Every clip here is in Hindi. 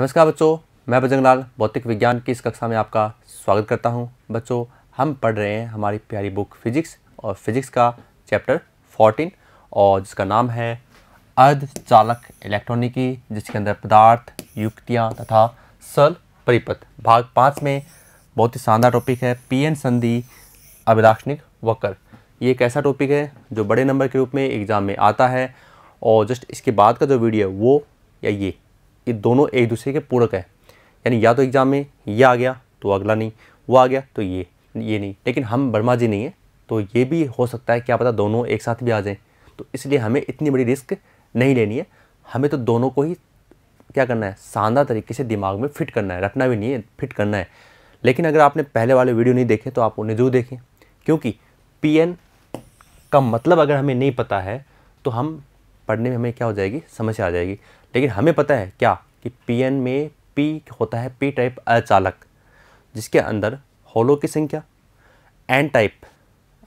नमस्कार बच्चों मैं बजरंग भौतिक विज्ञान की इस कक्षा में आपका स्वागत करता हूं बच्चों हम पढ़ रहे हैं हमारी प्यारी बुक फिजिक्स और फिजिक्स का चैप्टर 14 और जिसका नाम है अर्ध चालक इलेक्ट्रॉनिकी जिसके अंदर पदार्थ युक्तियाँ तथा सल परिपथ भाग पाँच में बहुत ही शानदार टॉपिक है पी एन संधि अभिलाक्षणिक वक्र ये एक ऐसा टॉपिक है जो बड़े नंबर के रूप में एग्ज़ाम में आता है और जस्ट इसके बाद का जो वीडियो है वो या ये ये दोनों एक दूसरे के पूरक है यानी या तो एग्ज़ाम में ये आ गया तो अगला नहीं वो आ गया तो ये ये नहीं लेकिन हम वर्मा जी नहीं है तो ये भी हो सकता है क्या पता दोनों एक साथ भी आ जाएँ तो इसलिए हमें इतनी बड़ी रिस्क नहीं लेनी है हमें तो दोनों को ही क्या करना है शानदार तरीके से दिमाग में फिट करना है रखना भी नहीं है फिट करना है लेकिन अगर आपने पहले वाले वीडियो नहीं देखे तो आप उन्हें जरूर देखें क्योंकि पी का मतलब अगर हमें नहीं पता है तो हम पढ़ने में हमें क्या हो जाएगी समस्या आ जाएगी लेकिन हमें पता है क्या कि पी एन में पी होता है पी टाइप अचालक जिसके अंदर होलो की संख्या एन टाइप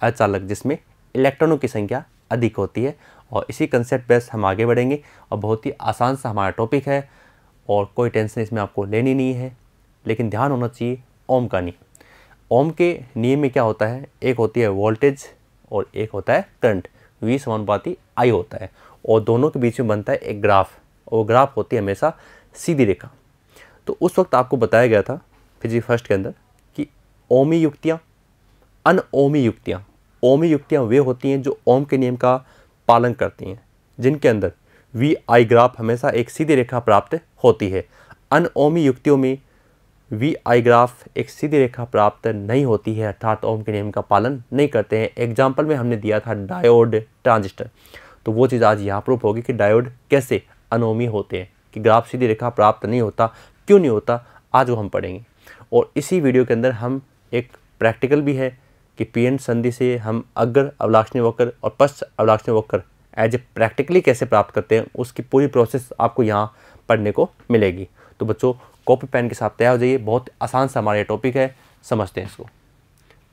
अचालक जिसमें इलेक्ट्रॉनों की संख्या अधिक होती है और इसी कंसेप्ट बेस हम आगे बढ़ेंगे और बहुत ही आसान सा हमारा टॉपिक है और कोई टेंशन इसमें आपको लेनी नहीं है लेकिन ध्यान होना चाहिए ओम का नियम ओम के नियम में क्या होता है एक होती है वोल्टेज और एक होता है करंट वी समानुपाती आई होता है और दोनों के बीच में बनता है एक ग्राफ और ग्राफ होती है हमेशा सीधी रेखा तो उस वक्त आपको बताया गया था फिजिक्स फर्स्ट के अंदर कि ओमी युक्तियाँ अन ओमी युक्तियाँ ओमी युक्तियाँ वे होती हैं जो ओम के नियम का पालन करती हैं जिनके अंदर वी आई ग्राफ हमेशा एक सीधी रेखा प्राप्त होती है अन ओमी युक्तियों में वी आई ग्राफ एक सीधी रेखा प्राप्त नहीं होती है अर्थात ओम के नियम का पालन नहीं करते हैं एग्जाम्पल में हमने दिया था डायोड ट्रांजिस्टर तो वो चीज़ आज यहाँ प्रूफ होगी कि डायोड कैसे अनोमी होते हैं कि ग्राफ सीधी रेखा प्राप्त नहीं होता क्यों नहीं होता आज वो हम पढ़ेंगे और इसी वीडियो के अंदर हम एक प्रैक्टिकल भी है कि पी संधि से हम अग्र अवलाक्षणी वक्र और पश्च अवलाक्षणी वक्र एज ए प्रैक्टिकली कैसे प्राप्त करते हैं उसकी पूरी प्रोसेस आपको यहाँ पढ़ने को मिलेगी तो बच्चों कॉपी पेन के साथ तैयार हो जाइए बहुत आसान सा हमारा टॉपिक है समझते हैं इसको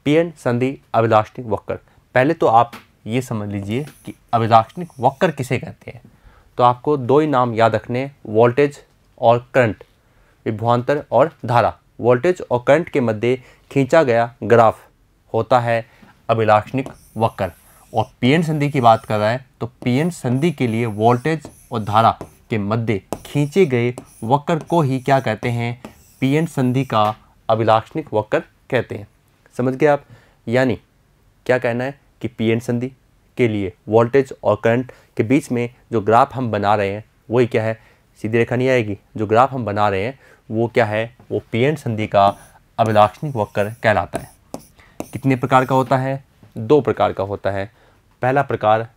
पीएन संधि अभिलाक्षणिक वक्र पहले तो आप ये समझ लीजिए कि अभिलाक्षणिक वक्र किसे कहते हैं तो आपको दो ही नाम याद रखने वोल्टेज और करंट विभवान्तर और धारा वोल्टेज और करंट के मध्य खींचा गया ग्राफ होता है अभिलाक्षणिक वक्र और पीएन संधि की बात कर रहा है तो पीएन संधि के लिए वोल्टेज और धारा के मध्य खींचे गए वक्र को ही क्या कहते हैं पीएन संधि का अभिलाक्षणिक वक्र कहते हैं समझ गए आप यानी क्या कहना है कि पीएन संधि के लिए वोल्टेज और करंट के बीच में जो ग्राफ हम बना रहे हैं वही क्या है सीधी रेखा नहीं आएगी जो ग्राफ हम बना रहे हैं वो क्या है वो पी एंड संधि का अभिलाक्षणिक वक्र कहलाता है कितने प्रकार का होता है दो प्रकार का होता है पहला प्रकार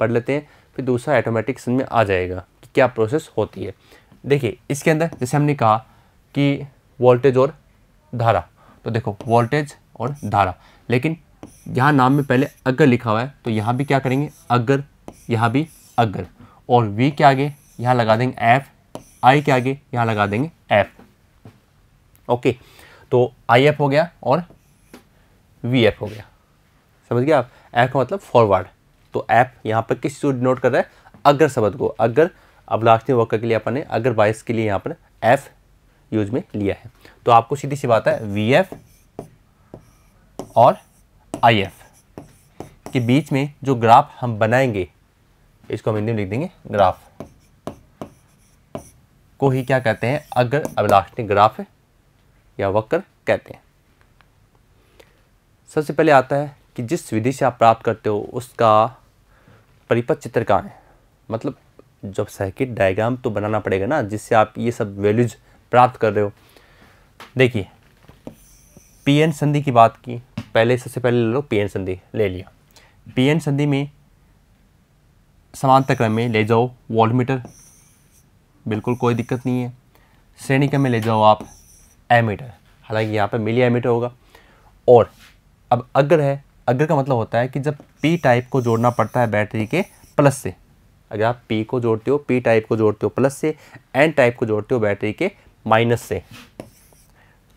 पढ़ लेते हैं फिर दूसरा ऐटोमेटिक समझ में आ जाएगा कि क्या प्रोसेस होती है देखिए इसके अंदर जैसे हमने कहा कि वोल्टेज और धारा तो देखो वोल्टेज और धारा लेकिन यहाँ नाम में पहले अगर लिखा हुआ है तो यहाँ भी क्या करेंगे अगर यहाँ भी अगर और वी के आगे यहाँ लगा देंगे एफ आई के आगे यहाँ लगा देंगे एफ ओके तो आई एफ हो गया और वी एफ हो गया समझ गया आप एफ का मतलब फॉरवर्ड तो एफ यहाँ पर किस चीज़ डिनोट कर रहा है अगर शब्द को अगर अब लास्ट में वर्कर के लिए अपन ने अगर बाइस के लिए यहाँ पर एफ यूज में लिया है तो आपको सीधी सी बात है वी एफ और आई के बीच में जो ग्राफ हम बनाएंगे इसको हम हिंदी में लिख देंगे ग्राफ को ही क्या कहते हैं अग्र अभिलाषणी ग्राफ या वक्र कहते हैं सबसे पहले आता है कि जिस विधि से आप प्राप्त करते हो उसका परिपथ चित्र कहाँ है मतलब जब सर्किट डायग्राम तो बनाना पड़ेगा ना जिससे आप ये सब वैल्यूज प्राप्त कर रहे हो देखिए पीएन संधि की बात की पहले सबसे पहले ले लो पी एन संधि ले लिया पी एन संधि में समानता क्रम में ले जाओ वॉल्टमीटर बिल्कुल कोई दिक्कत नहीं है श्रेणी क्रम में ले जाओ आप एमीटर हालांकि यहाँ पर मिली एमीटर होगा और अब अगर है अगर का मतलब होता है कि जब पी टाइप को जोड़ना पड़ता है बैटरी के प्लस से अगर आप पी को जोड़ते हो पी टाइप को जोड़ते हो प्लस से एन टाइप को जोड़ते हो बैटरी के माइनस से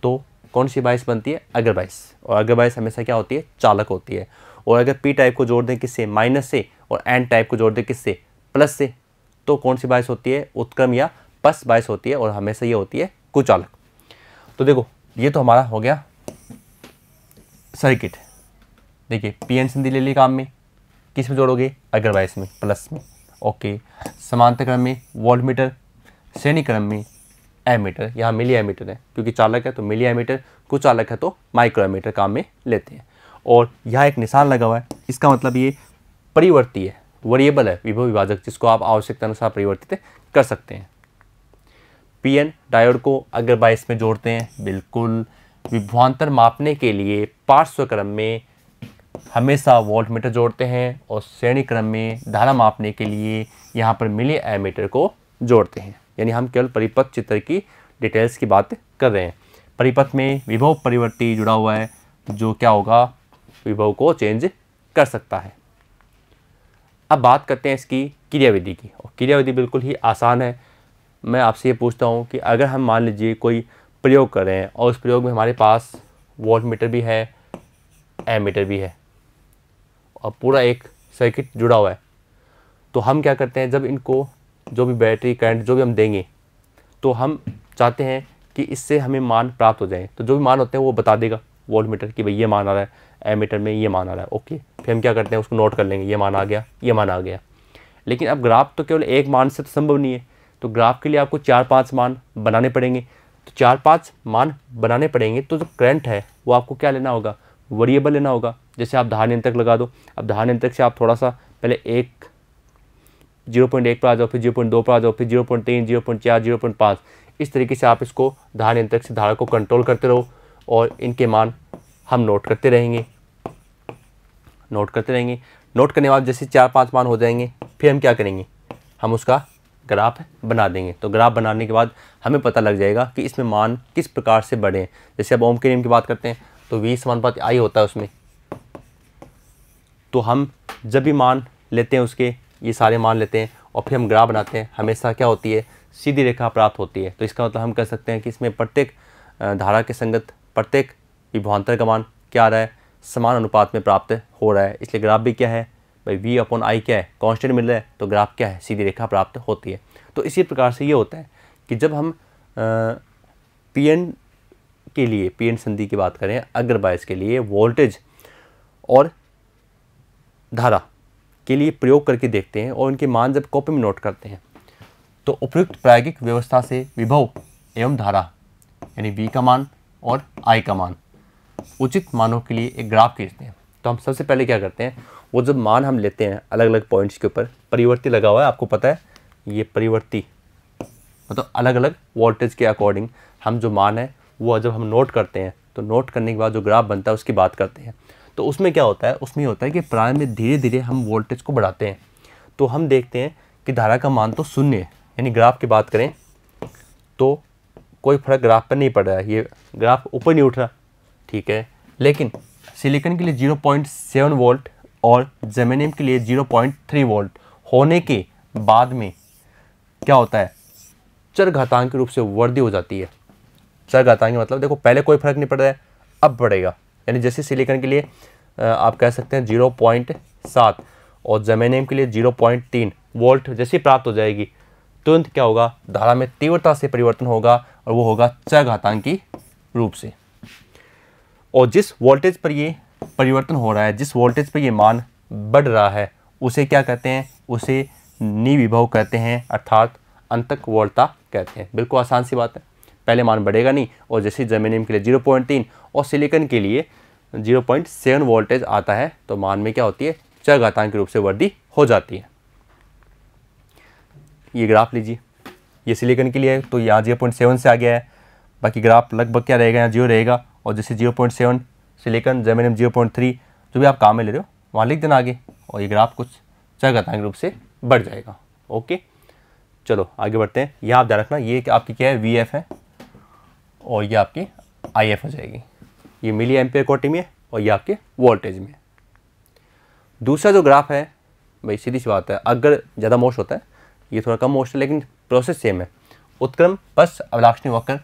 तो कौन सी बाइस बनती है अगर बाइस और अगर बाइस हमेशा क्या होती है चालक होती है और अगर पी टाइप को जोड़ दें किससे माइनस से और एन टाइप को जोड़ दें किससे प्लस से तो कौन सी बाइस होती है उत्क्रम या पस बाइस होती है और हमेशा ये होती है कुचालक तो देखो ये तो हमारा हो गया सर्किट देखिए पी एन सिंधी ले ली काम में किस में जोड़ोगे अगर बाइस में प्लस में ओके समांतर क्रम में वोल्ट मीटर श्रेणी क्रम में एमीटर यहाँ मिली एमीटर है क्योंकि चालक है तो मिली एमीटर कुछ चालक है तो माइक्रो एमीटर काम में लेते हैं और यहाँ एक निशान लगा हुआ है इसका मतलब ये परिवर्ती है वेरिएबल है विभव विभाजक जिसको आप आवश्यकता अनुसार परिवर्तित कर सकते हैं पीएन डायोड को अगर बाईस में जोड़ते हैं बिल्कुल विभ्वान्तर मापने के लिए पार्श्व क्रम में हमेशा वोल्ट मीटर जोड़ते हैं और श्रेणी क्रम में धारा मापने के लिए यहाँ पर मिली एमीटर को जोड़ते हैं यानी हम केवल परिपथ चित्र की डिटेल्स की बात कर रहे हैं परिपथ में विभव परिवर्ती जुड़ा हुआ है जो क्या होगा विभव को चेंज कर सकता है अब बात करते हैं इसकी क्रियाविधि की और क्रियाविधि बिल्कुल ही आसान है मैं आपसे ये पूछता हूँ कि अगर हम मान लीजिए कोई प्रयोग कर रहे हैं और उस प्रयोग में हमारे पास वोल्ट मीटर भी है एम मीटर भी है और पूरा एक सर्किट जुड़ा हुआ है तो हम क्या करते हैं जब इनको जो भी बैटरी करंट जो भी हम देंगे तो हम चाहते हैं कि इससे हमें मान प्राप्त हो जाए तो जो भी मान होते हैं वो बता देगा वोल्ट मीटर कि भाई ये मान आ रहा है मीटर में ये मान आ रहा है ओके फिर हम क्या करते हैं उसको नोट कर लेंगे ये मान आ गया ये मान आ गया लेकिन अब ग्राफ तो केवल एक मान से तो संभव नहीं है तो ग्राफ के लिए आपको चार पाँच मान बनाने पड़ेंगे तो चार पाँच मान बनाने पड़ेंगे तो जो करंट है वो आपको क्या लेना होगा वेरिएबल लेना होगा जैसे आप धार नियंत्रक लगा दो अब धार नियंत्रक से आप थोड़ा सा पहले एक जीरो पॉइंट एक पर आ जाओ फिर जीरो पॉइंट दो पर आ जाओ फिर जीरो पॉइंट तीन जीरो पॉइंट चार जीरो पॉइंट पाँच इस तरीके से आप इसको धार नियंत्रक से धारा को कंट्रोल करते रहो और इनके मान हम नोट करते रहेंगे नोट करते रहेंगे नोट करने के बाद जैसे चार पाँच मान हो जाएंगे फिर हम क्या करेंगे हम उसका ग्राफ बना देंगे तो ग्राफ बनाने के बाद हमें पता लग जाएगा कि इसमें मान किस प्रकार से बढ़े हैं जैसे अब ओम के नियम की बात करते हैं तो वी समानुपात आई होता है उसमें तो हम जब भी मान लेते हैं उसके ये सारे मान लेते हैं और फिर हम ग्राफ बनाते हैं हमेशा क्या होती है सीधी रेखा प्राप्त होती है तो इसका मतलब हम कह सकते हैं कि इसमें प्रत्येक धारा के संगत प्रत्येक विभवान्तर का मान क्या आ रहा है समान अनुपात में प्राप्त हो रहा है इसलिए ग्राफ भी क्या है भाई वी अपॉन आई क्या है कांस्टेंट मिल रहा है तो ग्राफ क्या है सीधी रेखा प्राप्त होती है तो इसी प्रकार से ये होता है कि जब हम पी एन के लिए पी एन संधि की बात करें अग्रबायस के लिए वोल्टेज और धारा के लिए प्रयोग करके देखते हैं और उनके मान जब कॉपी में नोट करते हैं तो उपयुक्त प्रायोगिक व्यवस्था से विभव एवं धारा यानी वी का मान और आई का मान उचित मानों के लिए एक ग्राफ खींचते हैं तो हम सबसे पहले क्या करते हैं वो जब मान हम लेते हैं अलग अलग पॉइंट्स के ऊपर परिवर्ती लगा हुआ है आपको पता है ये परिवर्ती मतलब तो अलग अलग वोल्टेज के अकॉर्डिंग हम जो मान है वो जब हम नोट करते हैं तो नोट करने के बाद जो ग्राफ बनता है उसकी बात करते हैं तो उसमें क्या होता है उसमें होता है कि प्राण में धीरे धीरे हम वोल्टेज को बढ़ाते हैं तो हम देखते हैं कि धारा का मान तो शून्य यानी ग्राफ की बात करें तो कोई फर्क ग्राफ पर नहीं पड़ रहा है ये ग्राफ ऊपर नहीं उठ रहा ठीक है लेकिन सिलिकन के लिए जीरो पॉइंट सेवन वोल्ट और जमेनियम के लिए जीरो पॉइंट थ्री वोल्ट होने के बाद में क्या होता है के रूप से वर्दी हो जाती है घातांक मतलब देखो पहले कोई फर्क नहीं पड़ रहा है अब बढ़ेगा यानी जैसे सिलिकन के लिए आप कह सकते हैं जीरो पॉइंट सात और जमेनियम के लिए जीरो पॉइंट तीन वोल्ट जैसी प्राप्त हो जाएगी तुरंत क्या होगा धारा में तीव्रता से परिवर्तन होगा और वो होगा चघातांकी रूप से और जिस वोल्टेज पर ये परिवर्तन हो रहा है जिस वोल्टेज पर ये मान बढ़ रहा है उसे क्या कहते हैं उसे निविभव कहते हैं अर्थात अंतक वोल्टता कहते हैं बिल्कुल आसान सी बात है पहले मान बढ़ेगा नहीं और जैसे जमीनियम के लिए जीरो पॉइंट तीन और सिलिकन के लिए जीरो पॉइंट सेवन वोल्टेज आता है तो मान में क्या होती है चरघातांक रूप से वृद्धि हो जाती है ये ग्राफ लीजिए ये सिलिकन के लिए है तो यहाँ जीरो पॉइंट सेवन से आ गया है बाकी ग्राफ लगभग क्या रहेगा यहाँ जीरो रहेगा और जैसे zero point seven silicon germanium zero point three जो भी आप काम में ले रहे हो वहाँ लिख देना आगे और ये ग्राफ कुछ घातांक रूप से बढ़ जाएगा ओके चलो आगे बढ़ते हैं यहाँ आप ध्यान रखना ये आपकी क्या है वी एफ है और ये आपकी आई एफ हो जाएगी ये मिली एम्पेयर कोटी में और ये आपके वोल्टेज में दूसरा जो ग्राफ है भाई सीधी सी बात है अगर ज़्यादा मोश होता है ये थोड़ा कम मोश है लेकिन प्रोसेस सेम है उत्क्रम पस अवलाक्षणी वक्र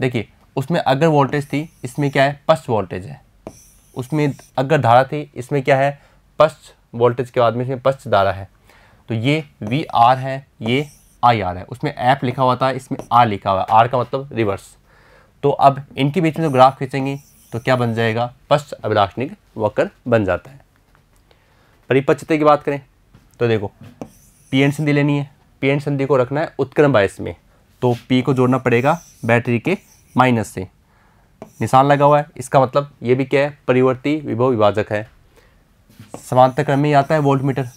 देखिए उसमें अगर वोल्टेज थी इसमें क्या है पस वोल्टेज है उसमें अगर धारा थी इसमें क्या है पस वोल्टेज के बाद में इसमें पस धारा है तो ये वी आर है ये आई आर है उसमें ऐप लिखा हुआ था इसमें आर लिखा हुआ है आर का मतलब रिवर्स तो अब इनके बीच में जो ग्राफ खींचेंगे तो क्या बन जाएगा पश्च अभिलाक्षणिक वक्र बन जाता है परिपक्षता की बात करें तो देखो पी एंड संधि लेनी है पी एंड संधि को रखना है उत्क्रम बायस में तो पी को जोड़ना पड़ेगा बैटरी के माइनस से निशान लगा हुआ है इसका मतलब ये भी क्या है परिवर्ती विभव विभाजक है समांतर क्रम में आता है वोल्ट मीटर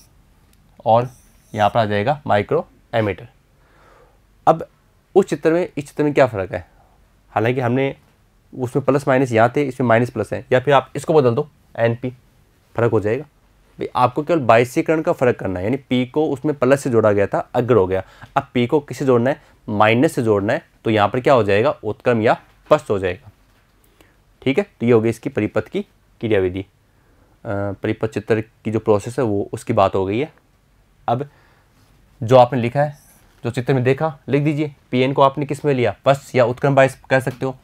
और यहाँ पर आ जाएगा माइक्रो एमीटर अब उस चित्र में इस चित्र में क्या फ़र्क है हालांकि हमने उसमें प्लस माइनस यहाँ थे इसमें माइनस प्लस है या फिर आप इसको बदल दो एन पी फर्क हो जाएगा भाई आपको केवल बाइसीकरण का फर्क करना है यानी पी को उसमें प्लस से जोड़ा गया था अग्र हो गया अब पी को किससे जोड़ना है माइनस से जोड़ना है तो यहाँ पर क्या हो जाएगा उत्क्रम या पस्त हो जाएगा ठीक है तो ये हो गई इसकी परिपथ की क्रियाविधि परिपथ चित्र की जो प्रोसेस है वो उसकी बात हो गई है अब जो आपने लिखा है जो चित्र में देखा लिख दीजिए पी एन को आपने किस में लिया पस या उत्क्रम बाइस कह सकते हो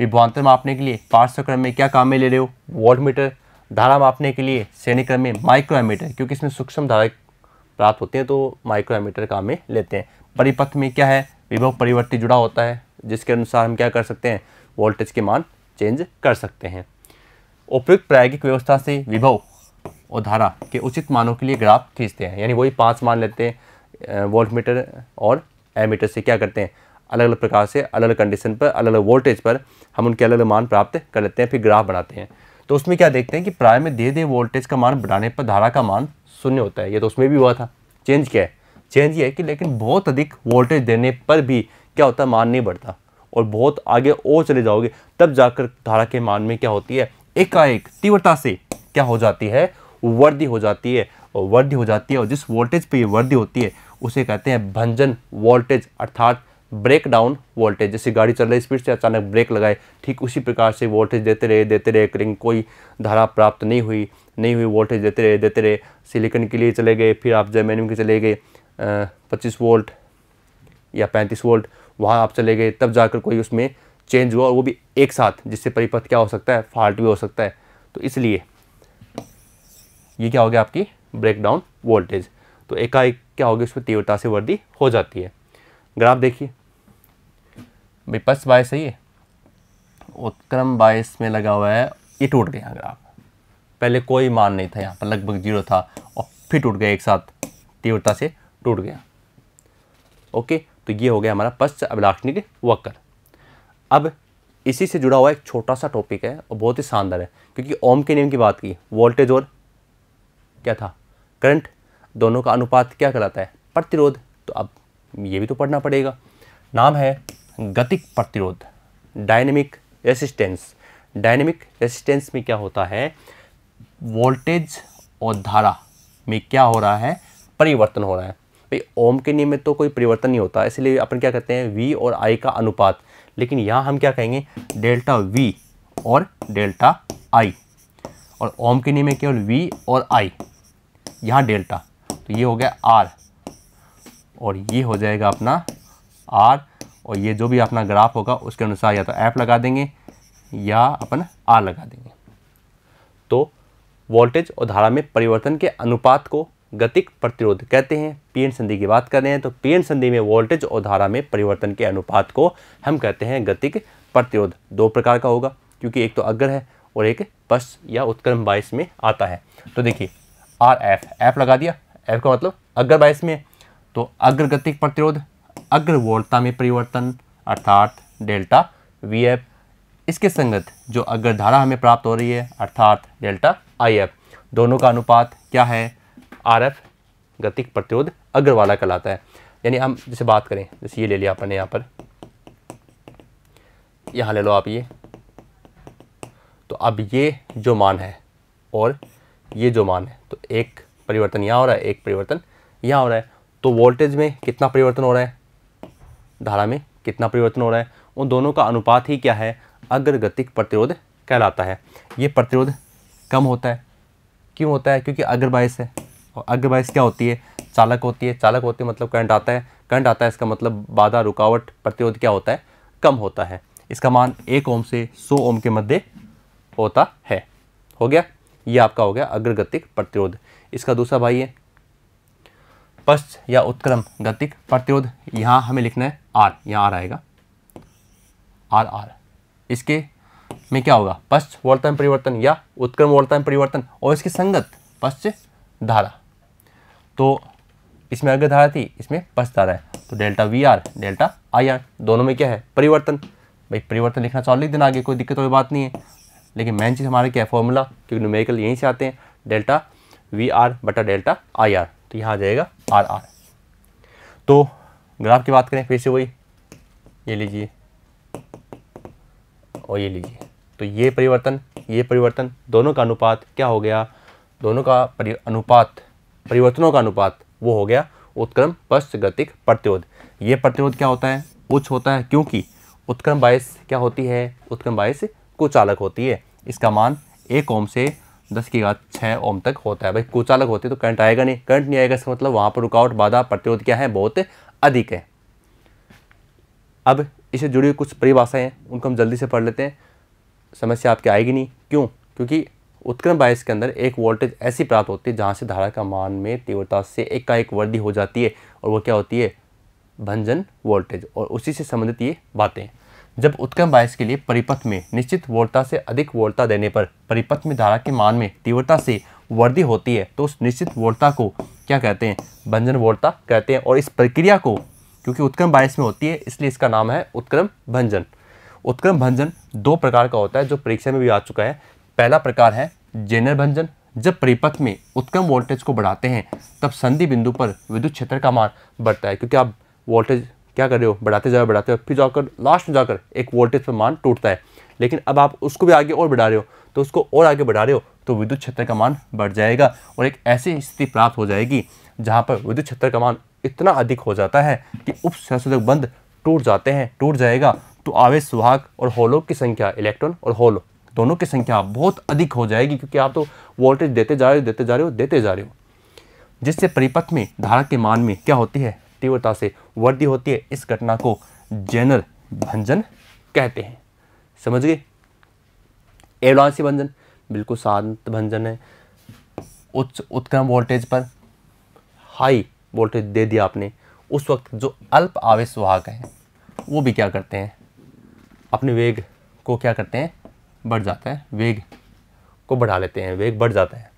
विभवान्तर मापने के लिए पार्श्व क्रम में क्या काम में ले रहे हो वोल्ट मीटर धारा मापने के लिए श्रेणी क्रम में माइक्रोमीटर क्योंकि इसमें सूक्ष्म धारा प्राप्त होते हैं तो माइक्रोमीटर काम में लेते हैं परिपथ में क्या है विभव परिवर्ती जुड़ा होता है जिसके अनुसार हम क्या कर सकते हैं वोल्टेज के मान चेंज कर सकते हैं उपयुक्त प्रायोगिक व्यवस्था से विभव और धारा के उचित मानों के लिए ग्राफ खींचते हैं यानी वही पाँच मान लेते हैं वोल्ट मीटर और एमीटर से क्या करते हैं अलग अलग प्रकार से अलग अलग कंडीशन पर अलग अलग वोल्टेज पर हम उनके अलग अलग मान प्राप्त कर लेते हैं फिर ग्राफ बनाते हैं तो उसमें क्या देखते हैं कि प्राय में धीरे धीरे वोल्टेज का मान बढ़ाने पर धारा का मान शून्य होता है ये तो उसमें भी हुआ था चेंज क्या है चेंज ये है कि लेकिन बहुत अधिक वोल्टेज देने पर भी क्या होता है मान नहीं बढ़ता और बहुत आगे और चले जाओगे तब जाकर धारा के मान में क्या होती है एकाएक तीव्रता से क्या हो जाती है वृद्धि हो जाती है और वृद्धि हो जाती है और जिस वोल्टेज पर ये वृद्धि होती है उसे कहते हैं भंजन वोल्टेज अर्थात ब्रेक डाउन वोल्टेज जैसे गाड़ी चल रही स्पीड से अचानक ब्रेक लगाए ठीक उसी प्रकार से वोल्टेज देते रहे देते रहे करेंगे कोई धारा प्राप्त नहीं हुई नहीं हुई वोल्टेज देते रहे देते रहे सिलिकन के लिए चले गए फिर आप जर्मेनियम के चले गए पच्चीस वोल्ट या पैंतीस वोल्ट वहाँ आप चले गए तब जाकर कोई उसमें चेंज हुआ और वो भी एक साथ जिससे परिपथ क्या हो सकता है फॉल्ट भी हो सकता है तो इसलिए ये क्या हो गया आपकी ब्रेकडाउन वोल्टेज तो एकाएक क्या होगी उसमें तीव्रता से वर्दी हो जाती है ग्राफ देखिए विपक्ष बायस है ये उत्क्रम बायस में लगा हुआ है ये टूट गया ग्राफ पहले कोई मान नहीं था यहाँ पर लगभग जीरो था और फिर टूट गया एक साथ तीव्रता से टूट गया ओके तो ये हो गया हमारा पश्च अभिलाक्षणिक वक्र अब इसी से जुड़ा हुआ एक छोटा सा टॉपिक है और बहुत ही शानदार है क्योंकि ओम के नियम की बात की वोल्टेज और क्या था करंट दोनों का अनुपात क्या कराता है प्रतिरोध तो अब ये भी तो पढ़ना पड़ेगा नाम है गतिक प्रतिरोध डायनेमिक रेसिस्टेंस डायनेमिक रेसिस्टेंस में क्या होता है वोल्टेज और धारा में क्या हो रहा है परिवर्तन हो रहा है भाई ओम के नियम में तो कोई परिवर्तन नहीं होता इसलिए अपन क्या कहते हैं वी और आई का अनुपात लेकिन यहाँ हम क्या कहेंगे डेल्टा वी और डेल्टा आई और ओम के नियम में केवल वी और आई यहाँ डेल्टा तो ये हो गया आर और ये हो जाएगा अपना आर और ये जो भी अपना ग्राफ होगा उसके अनुसार या तो एफ लगा देंगे या अपन आर लगा देंगे तो वोल्टेज और धारा में परिवर्तन के अनुपात को गतिक प्रतिरोध कहते हैं पीएन संधि की बात कर रहे हैं तो पीएन संधि में वोल्टेज और धारा में परिवर्तन के अनुपात को हम कहते हैं गतिक प्रतिरोध दो प्रकार का होगा क्योंकि एक तो अग्र है और एक पश्च या उत्क्रम बायस में आता है तो देखिए आर एफ एफ लगा दिया एफ का मतलब अग्र बायस में तो अग्रगतिक प्रतिरोध अग्रवोलता में परिवर्तन अर्थात डेल्टा वी एफ इसके संगत जो अग्रधारा हमें प्राप्त हो रही है अर्थात डेल्टा आई एफ दोनों का अनुपात क्या है आर एफ गतिक प्रतिरोध वाला कहलाता है यानी हम जैसे बात करें जैसे ये ले लिया आपने यहाँ पर यहाँ ले लो आप ये तो अब ये जो मान है और ये जो मान है तो एक परिवर्तन यहाँ हो रहा है एक परिवर्तन यहाँ हो रहा है तो वोल्टेज में कितना परिवर्तन हो रहा है धारा में कितना परिवर्तन हो रहा है उन दोनों का अनुपात ही क्या है अग्रगतिक प्रतिरोध कहलाता है ये प्रतिरोध कम होता है क्यों होता है क्योंकि अग्रवायस है और अग्रबाइस क्या होती है चालक होती है चालक होती है मतलब करंट आता है करंट आता है इसका मतलब बाधा रुकावट प्रतिरोध क्या होता है कम होता है इसका मान एक ओम से सौ ओम के मध्य होता है हो गया ये आपका हो गया अग्रगतिक प्रतिरोध इसका दूसरा भाई है पश्च या उत्क्रम गतिक प्रतिरोध यहाँ हमें लिखना है आर यहाँ आर आएगा आर आर इसके में क्या होगा पश्च वर्तन परिवर्तन या उत्क्रम वर्तन परिवर्तन और इसकी संगत पश्च धारा तो इसमें अग्र धारा थी इसमें पश्च धारा है तो delta V R delta I R दोनों में क्या है परिवर्तन भाई परिवर्तन लिखना चाहो लिख देना आगे कोई दिक्कत वाली बात नहीं है लेकिन मेन चीज़ हमारा क्या है फॉर्मूला क्योंकि न्यूमेरिकल यहीं से आते हैं डेल्टा वी आर बटा डेल्टा आई आर तो यहाँ आ जाएगा आर आर तो ग्राफ की बात करें फिर से वही ये लीजिए और ये लीजिए तो ये परिवर्तन ये परिवर्तन दोनों का अनुपात क्या हो गया दोनों का परि, अनुपात परिवर्तनों का अनुपात वो हो गया उत्क्रम पश्च गतिक प्रतिरोध ये प्रतिरोध क्या होता है उच्च होता है क्योंकि उत्क्रम बायस क्या होती है उत्क्रम बायस कुचालक होती है इसका मान एक ओम से दस की घात छः ओम तक होता है भाई कुचालक होती तो करंट आएगा नहीं करंट नहीं आएगा इसका मतलब वहाँ पर रुकावट बाधा प्रतिरोध क्या है बहुत अधिक है अब इससे जुड़ी हुई कुछ परिभाषाएँ हैं उनको हम जल्दी से पढ़ लेते हैं समस्या आपकी आएगी नहीं क्यों क्योंकि उत्क्रम बायस के अंदर एक वोल्टेज ऐसी प्राप्त होती है जहाँ से धारा का मान में तीव्रता से एक का एक वृद्धि हो जाती है और वो क्या होती है भंजन वोल्टेज और उसी से संबंधित ये बातें जब उत्क्रम बायस के लिए परिपथ में निश्चित वोल्टता से अधिक वोल्टता देने पर परिपथ में धारा के मान में तीव्रता से वृद्धि होती है तो उस निश्चित वोल्टता को क्या कहते हैं बंजन वोल्टता कहते हैं और इस प्रक्रिया को क्योंकि उत्क्रम बायस में होती है इसलिए इसका नाम है उत्क्रम भंजन उत्क्रम भंजन दो प्रकार का होता है जो परीक्षा में भी आ चुका है पहला प्रकार है जेनर भंजन जब परिपथ में उत्क्रम वोल्टेज को बढ़ाते हैं तब संधि बिंदु पर विद्युत क्षेत्र का मान बढ़ता है क्योंकि आप वोल्टेज क्या कर रहे हो बढ़ाते जाओ बढ़ाते जाओ फिर जाकर लास्ट में जाकर एक वोल्टेज पर मान टूटता है लेकिन अब आप उसको भी आगे और बढ़ा रहे हो तो उसको और आगे बढ़ा रहे हो तो विद्युत क्षेत्र का मान बढ़ जाएगा और एक ऐसी स्थिति प्राप्त हो जाएगी जहाँ पर विद्युत क्षेत्र का मान इतना अधिक हो जाता है कि उप संशोधक बंद टूट जाते हैं टूट जाएगा तो आवेश सुहाग और होलो की संख्या इलेक्ट्रॉन और होलो दोनों की संख्या बहुत अधिक हो जाएगी क्योंकि आप तो वोल्टेज देते जा रहे हो देते जा रहे हो देते जा रहे हो जिससे परिपथ में धारा के मान में क्या होती है तीव्रता से वृद्धि होती है इस घटना को जैनर भंजन कहते हैं समझ गए एवलांसी भंजन बिल्कुल शांत भंजन है उच्च उत्क्रम वोल्टेज पर हाई वोल्टेज दे दिया आपने उस वक्त जो अल्प आवेश वाहक है वो भी क्या करते हैं अपने वेग को क्या करते हैं बढ़ जाता है वेग को बढ़ा लेते हैं वेग बढ़ जाता है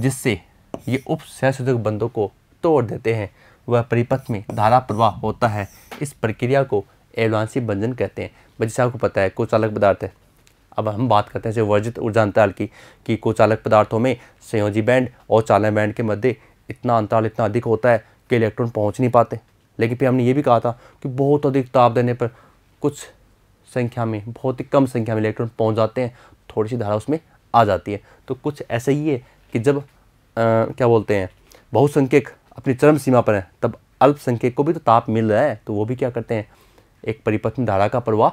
जिससे ये उप सहसूचक बंधों को तोड़ देते हैं व परिपथ में धारा प्रवाह होता है इस प्रक्रिया को एडवांसी बंजन कहते हैं जैसे आपको पता है कुचालक पदार्थ है अब हम बात करते हैं जो वर्जित ऊर्जा अंतराल की कि कोचालक पदार्थों में संयोजी बैंड और चालन बैंड के मध्य इतना अंतराल इतना अधिक होता है कि इलेक्ट्रॉन पहुँच नहीं पाते लेकिन फिर हमने ये भी कहा था कि बहुत अधिक ताप देने पर कुछ संख्या में बहुत ही कम संख्या में इलेक्ट्रॉन पहुँच जाते हैं थोड़ी सी धारा उसमें आ जाती है तो कुछ ऐसा ही है कि जब आ, क्या बोलते हैं बहुसंख्यक अपनी चरम सीमा पर है तब अल्पसंख्यक को भी तो ताप मिल रहा है तो वो भी क्या करते हैं एक परिपथ धारा का प्रवाह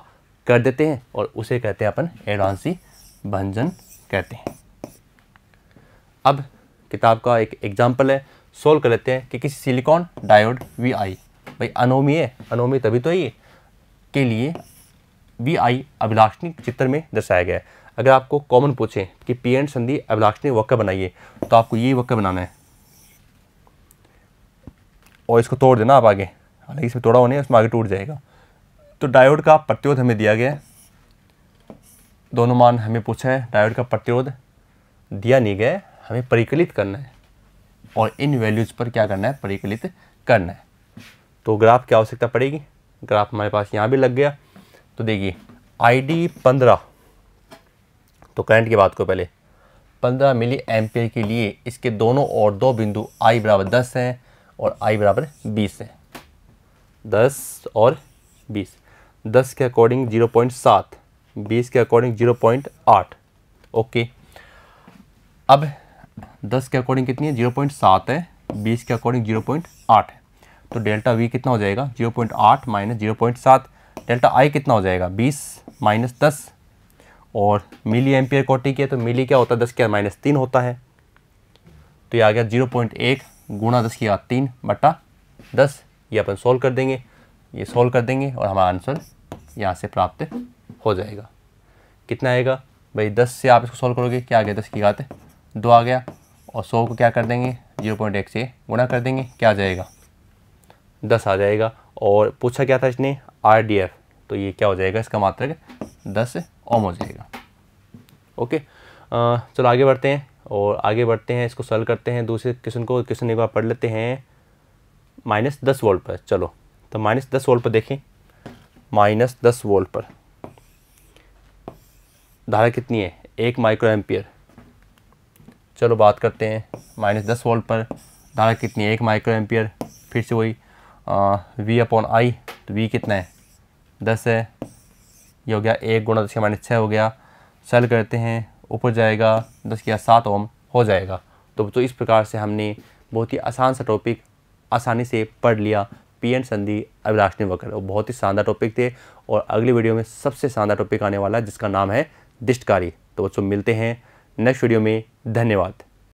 कर देते हैं और उसे कहते हैं अपन एडवांसी भंजन कहते हैं अब किताब का एक एग्जाम्पल है सोल्व कर लेते हैं कि किसी सिलिकॉन डायोड वी आई भाई अनोमी है अनोमी तभी तो ये के लिए वी आई अभिलाक्षणिक चित्र में दर्शाया गया है अगर आपको कॉमन पूछें कि पी एंड संधि अभिलाक्षणिक वक्र बनाइए तो आपको ये वक्र बनाना है और इसको तोड़ देना आप आगे हालांकि इसमें तोड़ा होने उसमें आगे टूट जाएगा तो डायोड का प्रतिरोध हमें दिया गया है दोनों मान हमें पूछा है डायोड का प्रतिरोध दिया नहीं गया हमें परिकलित करना है और इन वैल्यूज़ पर क्या करना है परिकलित करना है तो ग्राफ की आवश्यकता पड़ेगी ग्राफ हमारे पास यहाँ भी लग गया तो देखिए आई डी पंद्रह तो करंट की बात को पहले पंद्रह मिली एम्पियर के लिए इसके दोनों और दो बिंदु आई बराबर दस हैं और आई बराबर बीस है दस और बीस दस के अकॉर्डिंग जीरो पॉइंट सात बीस के अकॉर्डिंग जीरो पॉइंट आठ ओके अब दस के अकॉर्डिंग कितनी है जीरो पॉइंट सात है बीस के अकॉर्डिंग जीरो पॉइंट आठ है तो डेल्टा वी कितना हो जाएगा जीरो पॉइंट आठ माइनस जीरो पॉइंट सात डेल्टा आई कितना हो जाएगा बीस माइनस दस और मिली एम्पियर कोटिंग की है तो मिली क्या होता है दस के माइनस तीन होता है तो ये आ गया जीरो पॉइंट एक गुणा दस की घात तीन बट्टा दस ये अपन सोल्व कर देंगे ये सोल्व कर देंगे और हमारा आंसर यहाँ से प्राप्त हो जाएगा कितना आएगा भाई दस से आप इसको सोल्व करोगे क्या आ गया दस की घात दो आ गया और सौ को क्या कर देंगे जीरो पॉइंट एक से गुणा कर देंगे क्या आ जाएगा दस आ जाएगा और पूछा क्या था इसने आर डी एफ तो ये क्या हो जाएगा इसका मात्र दस ओम हो जाएगा ओके चलो आगे बढ़ते हैं और आगे बढ़ते हैं इसको सॉल्व करते हैं दूसरे क्वेश्चन को क्वेश्चन एक बार पढ़ लेते हैं माइनस दस वोल्ट पर चलो तो माइनस दस वोल्ट पर देखें माइनस दस वोल्ट पर धारा कितनी है एक माइक्रो एम्पियर चलो बात करते हैं माइनस दस वोल्ट पर धारा कितनी है एक माइक्रो एम्पियर फिर से वही वी अपॉन आई तो वी कितना है दस है ये हो गया एक गुणा दस का माइनस छः हो गया सेल करते हैं ऊपर जाएगा दस या सात ओम हो जाएगा तो तो इस प्रकार से हमने बहुत ही आसान सा टॉपिक आसानी से पढ़ लिया पी एन संधि अभिलाषणी वक्र बहुत ही शानदार टॉपिक थे और अगली वीडियो में सबसे शानदार टॉपिक आने वाला है जिसका नाम है दिष्टकारी तो बच्चों मिलते हैं नेक्स्ट वीडियो में धन्यवाद